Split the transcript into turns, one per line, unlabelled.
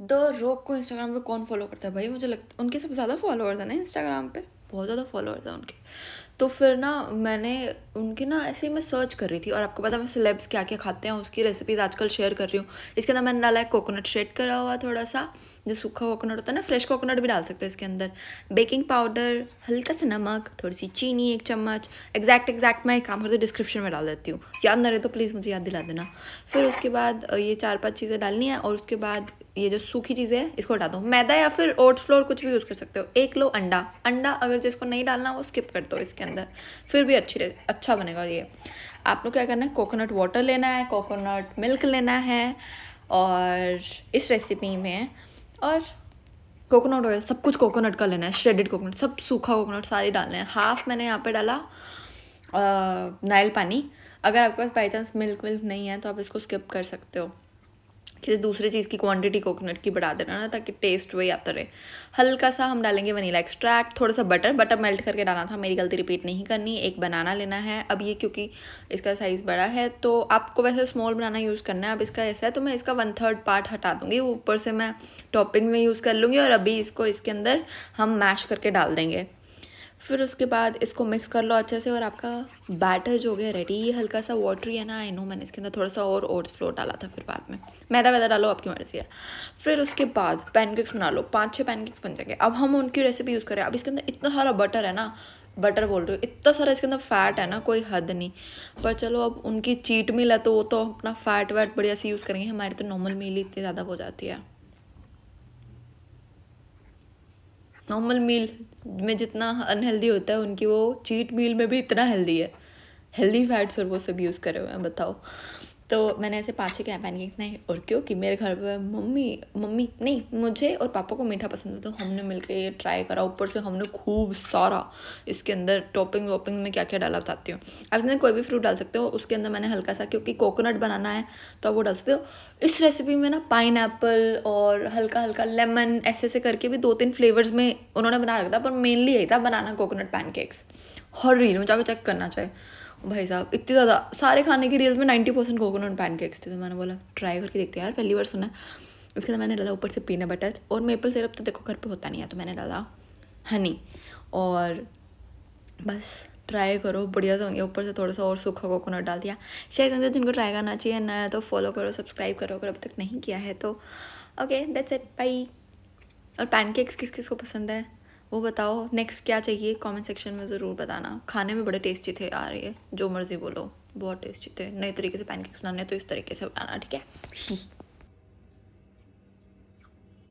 the rock को Instagram पे कौन फॉलो करता है भाई मुझे लगता उनके सबसे ज़्यादा फॉलोअर्स हैं ना इंस्टाग्राम पे बहुत ज़्यादा फॉलोअर्स हैं उनके तो फिर ना मैंने उनके ना ऐसे ही मैं सर्च कर रही थी और आपको पता है मैं सिलेब्स क्या क्या खाते हैं उसकी रेसिपीज़ आजकल शेयर कर रही हूँ इसके अंदर मैंने डाला है कोकोनट शेड करा हुआ थोड़ा सा जो सूखा कोकोनट होता है ना फ्रेश कोकोनट भी डाल सकते हो इसके अंदर बेकिंग पाउडर हल्का सा नमक थोड़ी सी चीनी एक चम्मच एग्जैक्ट एग्जैक्ट मैं एक काम करती हूँ डिस्क्रिप्शन में डाल देती हूँ याद ना रहे तो प्लीज़ मुझे याद दिला देना फिर उसके बाद ये चार पाँच चीज़ें डालनी है और उसके बाद ये जो सूखी चीज़ें हैं इसको हटा दो मैदा या फिर ओट फ्लोर कुछ भी यूज़ कर सकते हो एक लो अंडा अंडा अगर जिसको नहीं डालना वो स्किप कर दो इसके अंदर फिर भी अच्छी अच्छा बनेगा ये आप लोग क्या करना है कोकोनट वाटर लेना है कोकोनट मिल्क लेना है और इस रेसिपी में और कोकोनट ऑयल सब कुछ कोकोनट का लेना है श्रेडेड कोकोनट सब सूखा कोकोनट सारे डालने हैं हाफ मैंने यहाँ पे डाला नायल पानी अगर आपके पास बाई चांस मिल्क विल्क नहीं है तो आप इसको स्किप कर सकते हो किसी दूसरे चीज़ की क्वांटिटी कोकोनट की बढ़ा देना ना ताकि टेस्ट वही आता रहे हल्का सा हम डालेंगे वनीला एक्सट्रैक्ट थोड़ा सा बटर बटर मेल्ट करके डालना था मेरी गलती रिपीट नहीं करनी एक बनाना लेना है अब ये क्योंकि इसका साइज़ बड़ा है तो आपको वैसे स्मॉल बनाना यूज़ करना है अब इसका ऐसा है तो मैं इसका वन थर्ड पार्ट हटा दूँगी ऊपर से मैं टॉपिंग में यूज़ कर लूँगी और अभी इसको इसके अंदर हम मैश करके डाल देंगे फिर उसके बाद इसको मिक्स कर लो अच्छे से और आपका बैटर जो गया रेडी ये हल्का सा वाटरी है ना आई नो मैंने इसके अंदर थोड़ा सा और ओट्स फ्लोर डाला था फिर बाद में मैदा वैदा डालो आपकी मर्ज़ी है फिर उसके बाद पैनकेक्स बना लो पाँच छः पैनकेक्स बन जाएंगे अब हम उनकी रेसिपी यूज़ करें अब इसके अंदर इतना सारा बटर है ना बटर बोल रहे हो इतना सारा इसके अंदर फैट है ना कोई हद नहीं पर चलो अब उनकी चीट मिल है तो वो तो अपना फैट वैट बढ़िया से यूज़ करेंगे हमारी तो नॉर्मल मील इतनी ज़्यादा हो जाती है नॉर्मल मील में जितना अनहेल्दी होता है उनकी वो चीट मील में भी इतना हेल्दी है हेल्दी फैट्स और वो सब यूज़ करे हुए हैं बताओ तो मैंने ऐसे पाँच छः पैनकेक्स बनाए और क्योंकि मेरे घर पर मम्मी मम्मी नहीं मुझे और पापा को मीठा पसंद है तो हमने मिलकर ये ट्राई करा ऊपर से हमने खूब सारा इसके अंदर टॉपिंग वॉपिंग में क्या क्या डाला बताती हूँ आप इसमें कोई भी फ्रूट डाल सकते हो उसके अंदर मैंने हल्का सा क्योंकि कोकोनट बनाना है तो आप वो डाल सकते हो इस रेसिपी में ना पाइन और हल्का हल्का लेमन ऐसे ऐसे करके भी दो तीन फ्लेवर्स में उन्होंने बना रखा था पर मेनली यही था बनाना कोकोनट पैनकेक्स हर रील में जाकर चेक करना चाहिए भाई साहब इतनी ज़्यादा सारे खाने की रील्स में नाइन्टी परसेंट कोकोनट पैनकेक्स थे तो मैंने बोला ट्राई करके देखते यार पहली बार सुना उसके बाद मैंने डाला ऊपर से पीना बटर और मेपल सिरप तो देखो घर पर होता नहीं है तो मैंने डाला हनी और बस ट्राई करो बढ़िया से होंगे ऊपर से थोड़ा सा और सूखा कोकोनट डाल दिया शेयर करते जिनको ट्राई करना चाहिए नया तो फॉलो करो सब्सक्राइब करो अगर अब तक नहीं किया है तो ओके दैट्स इट बाई और पैनकेक्स किस किस को पसंद है वो बताओ नेक्स्ट क्या चाहिए कमेंट सेक्शन में ज़रूर बताना खाने में बड़े टेस्टी थे आ रही है जो मर्ज़ी बोलो बहुत टेस्टी थे नए तरीके से पैनकेक्स बनाने तो इस तरीके से बनाना ठीक है